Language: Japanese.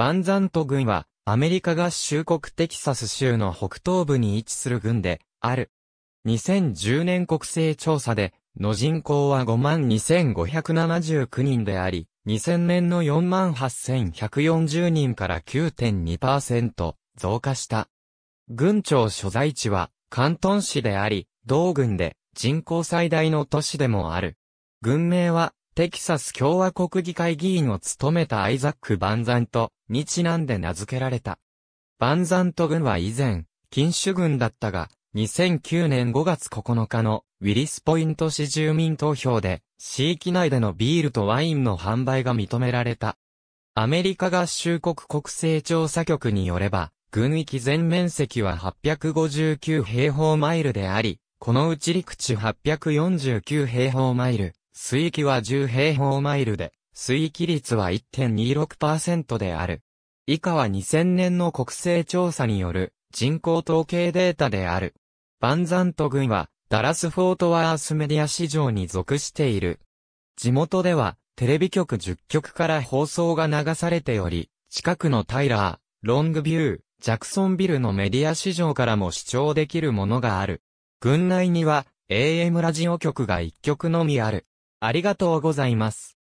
バンザント軍は、アメリカ合衆国テキサス州の北東部に位置する軍で、ある。2010年国勢調査で、の人口は52,579人であり、2000年の48,140人から9.2%増加した。軍庁所在地は、関東市であり、同軍で人口最大の都市でもある。軍名は、テキサス共和国議会議員を務めたアイザック・バンザントにちなんで名付けられた。バンザント軍は以前、禁酒軍だったが、2009年5月9日のウィリスポイント市住民投票で、市域内でのビールとワインの販売が認められた。アメリカ合衆国国勢調査局によれば、軍域全面積は859平方マイルであり、このうち陸地849平方マイル、水域は10平方マイルで、水域率は1.26%である。以下は2000年の国勢調査による人口統計データである。バンザント郡はダラスフォートワースメディア市場に属している。地元ではテレビ局10局から放送が流されており、近くのタイラー、ロングビュー、ジャクソンビルのメディア市場からも視聴できるものがある。郡内には AM ラジオ局が1局のみある。ありがとうございます。